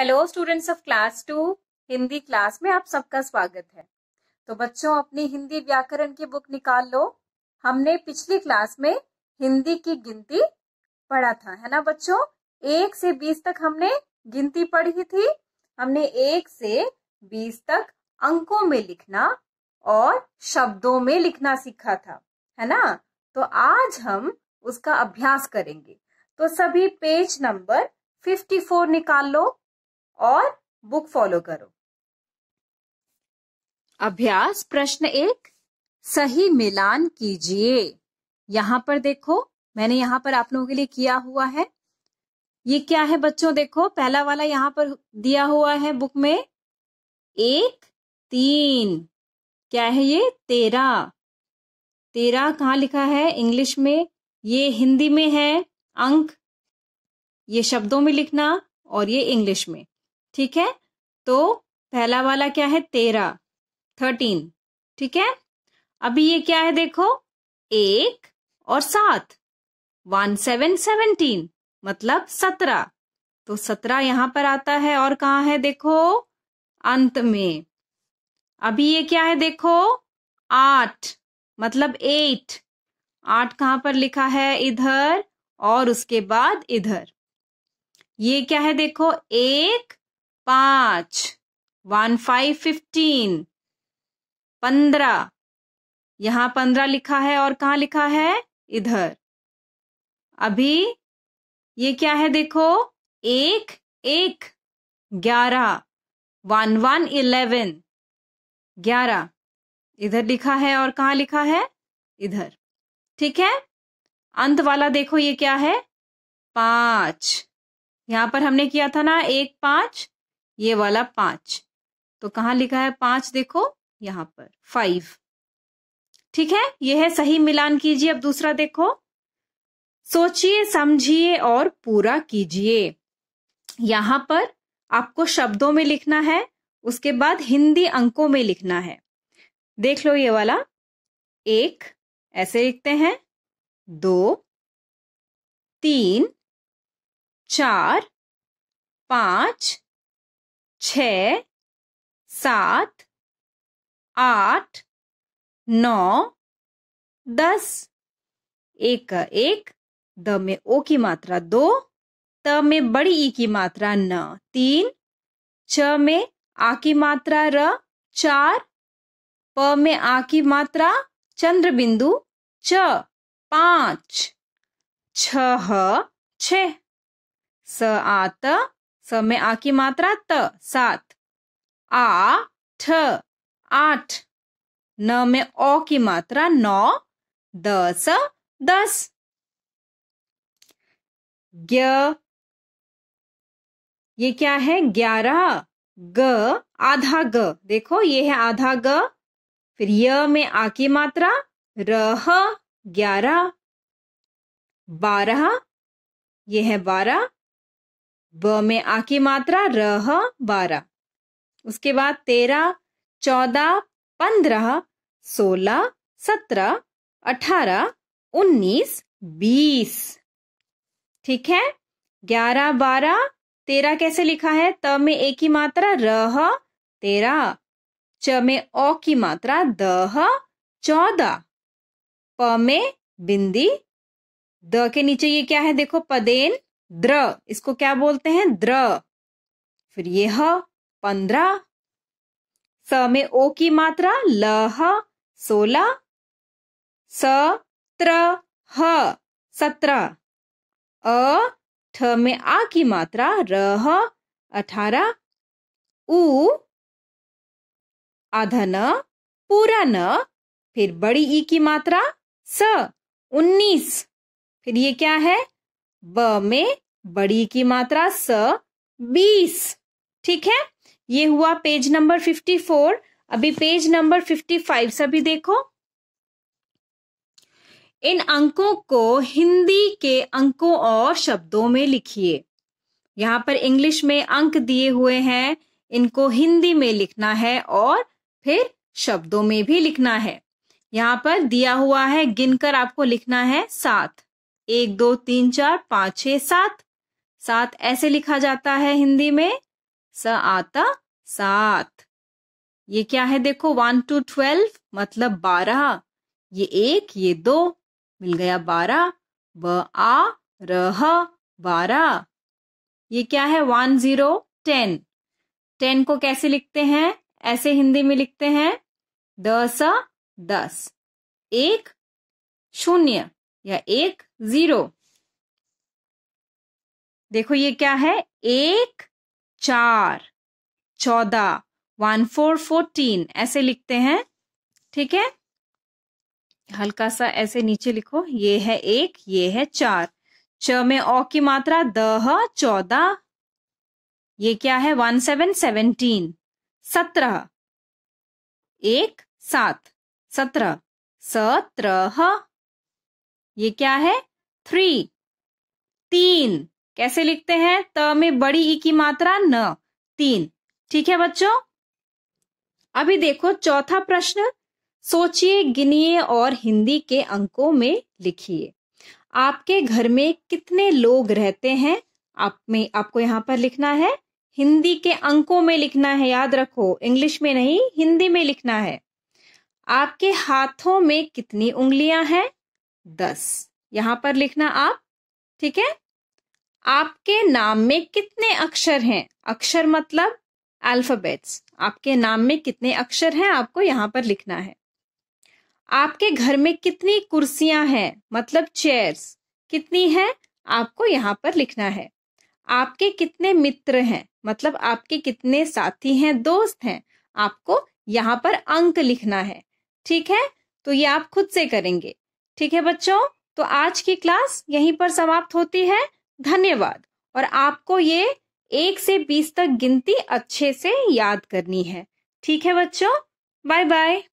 hello students of class two Hindi class में आप सबका स्वागत है तो बच्चों अपनी हिंदी व्याकरण की बुक निकाल लो हमने पिछली क्लास में हिंदी की गिनती पढ़ा था है ना बच्चों एक से बीस तक हमने गिनती पढ़ी थी हमने एक से बीस तक अंकों में लिखना और शब्दों में लिखना सीखा था है ना तो आज हम उसका अभ्यास करेंगे तो सभी पेज नंबर फोर निकाल लो और बुक फॉलो करो अभ्यास प्रश्न एक सही मिलान कीजिए यहां पर देखो मैंने यहां पर आप लोगों के लिए किया हुआ है ये क्या है बच्चों देखो पहला वाला यहां पर दिया हुआ है बुक में एक तीन क्या है ये तेरा तेरा कहा लिखा है इंग्लिश में ये हिंदी में है अंक ये शब्दों में लिखना और ये इंग्लिश में ठीक है तो पहला वाला क्या है तेरह थर्टीन ठीक है अभी ये क्या है देखो एक और सात वन सेवन सेवनटीन मतलब सत्रह तो सत्रह यहां पर आता है और कहा है देखो अंत में अभी ये क्या है देखो आठ मतलब एट आठ कहां पर लिखा है इधर और उसके बाद इधर ये क्या है देखो एक पांच वन फाइव फिफ्टीन पंद्रह यहां पंद्रह लिखा है और कहा लिखा है इधर अभी ये क्या है देखो एक एक ग्यारह वन वन इलेवन ग्यारह इधर लिखा है और कहा लिखा है इधर ठीक है अंत वाला देखो ये क्या है पांच यहां पर हमने किया था ना एक पांच ये वाला पांच तो कहां लिखा है पांच देखो यहां पर फाइव ठीक है यह है सही मिलान कीजिए अब दूसरा देखो सोचिए समझिए और पूरा कीजिए यहां पर आपको शब्दों में लिखना है उसके बाद हिंदी अंकों में लिखना है देख लो ये वाला एक ऐसे लिखते हैं दो तीन चार पांच छ सात आठ नौ दस एक एक द में ओ की मात्रा दो त में बड़ी ई की मात्रा न तीन च में आ की मात्रा र चार प में आ की मात्रा चंद्र बिंदु च पांच छह छ स आत स में आ की मात्रा त सात आ ठ आठ न में ओ की मात्रा नौ दस दस ग्य ये क्या है ग्यारह ग आधा ग देखो ये है आधा ग फिर य में आ की मात्रा रह ग्यारह बारह ये है बारह ब में आ की मात्रा रह बारह उसके बाद तेरह चौदह पंद्रह सोलह सत्रह अठारह उन्नीस बीस ठीक है ग्यारह बारह तेरह कैसे लिखा है त में ए की मात्रा रह तेरह च में अ की मात्रा दह चौदह प में बिंदी द के नीचे ये क्या है देखो पदेन द्र इसको क्या बोलते हैं द्र फिर ये पंद्रह स में ओ की मात्रा ल सोलह सत्र ह सत्रह अ ठ में आ की मात्रा रह अठारह उ आधा न पूरा न फिर बड़ी ई की मात्रा स उन्नीस फिर ये क्या है ब में बड़ी की मात्रा स बीस ठीक है ये हुआ पेज नंबर फिफ्टी फोर अभी पेज नंबर फिफ्टी फाइव से भी देखो इन अंकों को हिंदी के अंकों और शब्दों में लिखिए यहां पर इंग्लिश में अंक दिए हुए हैं इनको हिंदी में लिखना है और फिर शब्दों में भी लिखना है यहां पर दिया हुआ है गिनकर आपको लिखना है सात एक दो तीन चार पांच छ सात सात ऐसे लिखा जाता है हिंदी में स आता सात ये क्या है देखो वन टू ट्वेल्व मतलब बारह ये एक ये दो मिल गया बारह ब आ रह बारह ये क्या है वन जीरो टेन टेन को कैसे लिखते हैं ऐसे हिंदी में लिखते हैं दस दस एक शून्य या एक जीरो देखो ये क्या है एक चार चौदह वन फोर फोर्टीन ऐसे लिखते हैं ठीक है हल्का सा ऐसे नीचे लिखो ये है एक ये है चार च में ओ की मात्रा दह चौदह ये क्या है वन सेवन सेवनटीन सत्रह एक सात सत्रह सत्रह ये क्या है थ्री तीन कैसे लिखते हैं त में बड़ी ई की मात्रा न तीन ठीक है बच्चों अभी देखो चौथा प्रश्न सोचिए गिनिए और हिंदी के अंकों में लिखिए आपके घर में कितने लोग रहते हैं आप में आपको यहां पर लिखना है हिंदी के अंकों में लिखना है याद रखो इंग्लिश में नहीं हिंदी में लिखना है आपके हाथों में कितनी उंगलियां हैं दस यहां पर लिखना आप ठीक है आपके नाम में कितने अक्षर हैं अक्षर मतलब अल्फाबेट्स आपके नाम में कितने अक्षर हैं आपको यहां पर लिखना है आपके घर में कितनी कुर्सियां हैं मतलब चेयर्स कितनी है आपको यहाँ पर लिखना है आपके कितने मित्र हैं मतलब आपके कितने साथी हैं दोस्त हैं आपको यहाँ पर अंक लिखना है ठीक है तो ये आप खुद से करेंगे ठीक है बच्चों तो आज की क्लास यहीं पर समाप्त होती है धन्यवाद और आपको ये एक से बीस तक गिनती अच्छे से याद करनी है ठीक है बच्चों बाय बाय